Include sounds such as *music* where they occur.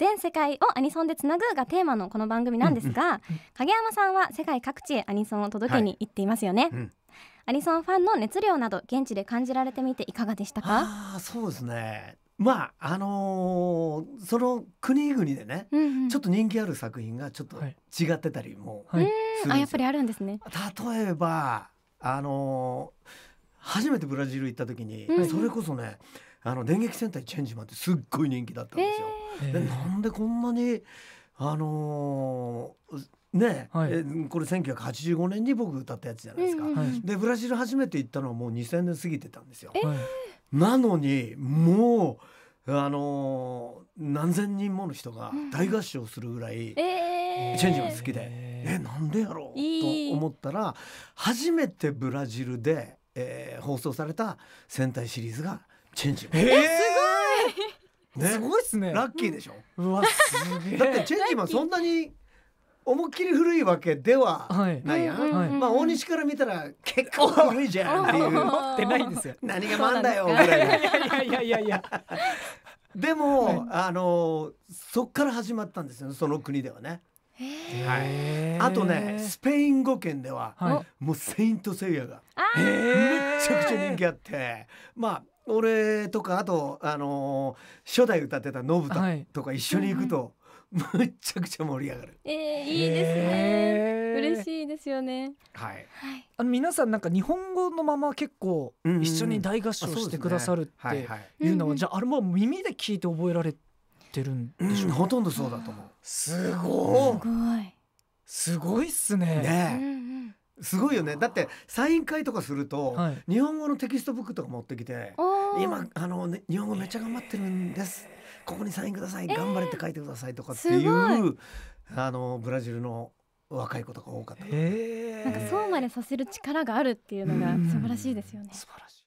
全世界をアニソンでつなぐがテーマのこの番組なんですが、影山さんは世界各地へアニソンを届けに行っていますよね、はいうん、アニソンファンの熱量など現地で感じられてみていかがでしたかあそうですねまああのー、その国々でね、うんうん、ちょっと人気ある作品がちょっと違ってたりも、はい、あやっぱりあるんですね例えばあのー、初めてブラジル行った時に、はい、それこそね、うんあの電撃戦隊チェンジマンってすっごい人気だったんですよ。でなんでこんなにあのーね、はい、これ1985年に僕歌ったやつじゃないですか、うんうん、でブラジル初めて行ったのはもう2000年過ぎてたんですよ、えー、なのにもうあのー、何千人もの人が大合唱するぐらい、うん、チェンジが好きで、えー、えなんでやろうと思ったら初めてブラジルで、えー、放送された戦隊シリーズがチェンジマン。えすごい。ね、すごいっすね。ラッキーでしょ。うわすげえ。だってチェンジマンそんなに思いっきり古いわけではないやん、はいまあ大西から見たら結構古いじゃんっていう思 *laughs* ってないんですよ何がマンだよぐらいいやいやいやいやでも、はい、あのそっから始まったんですよその国ではねはい、あとねスペイン語圏では、もう「セイント・セイヤが」がめちゃくちゃ人気あってまあ俺とかあと、あのー、初代歌ってた信太とか一緒に行くと、はい、むちゃくちゃ盛り上がる。えー、いいですね、嬉しいですよね。はい。あの皆さんなんか日本語のまま結構一緒に大合唱してくださるっていうのは、じゃああれも耳で聞いて覚えられてるんでしょう、うん、ほとんどそうだと思う。すごい。すごいっすね。ね。うんすごいよねだってサイン会とかすると、はい、日本語のテキストブックとか持ってきて今あの、ね、日本語めっちゃ頑張ってるんです、えー、ここにサインください、えー、頑張れって書いてくださいとかっていうあのブラジルの若い子とか多かった、えー、なんかそうまでさせる力があるっていうのが素晴らしいですよね。素晴らしい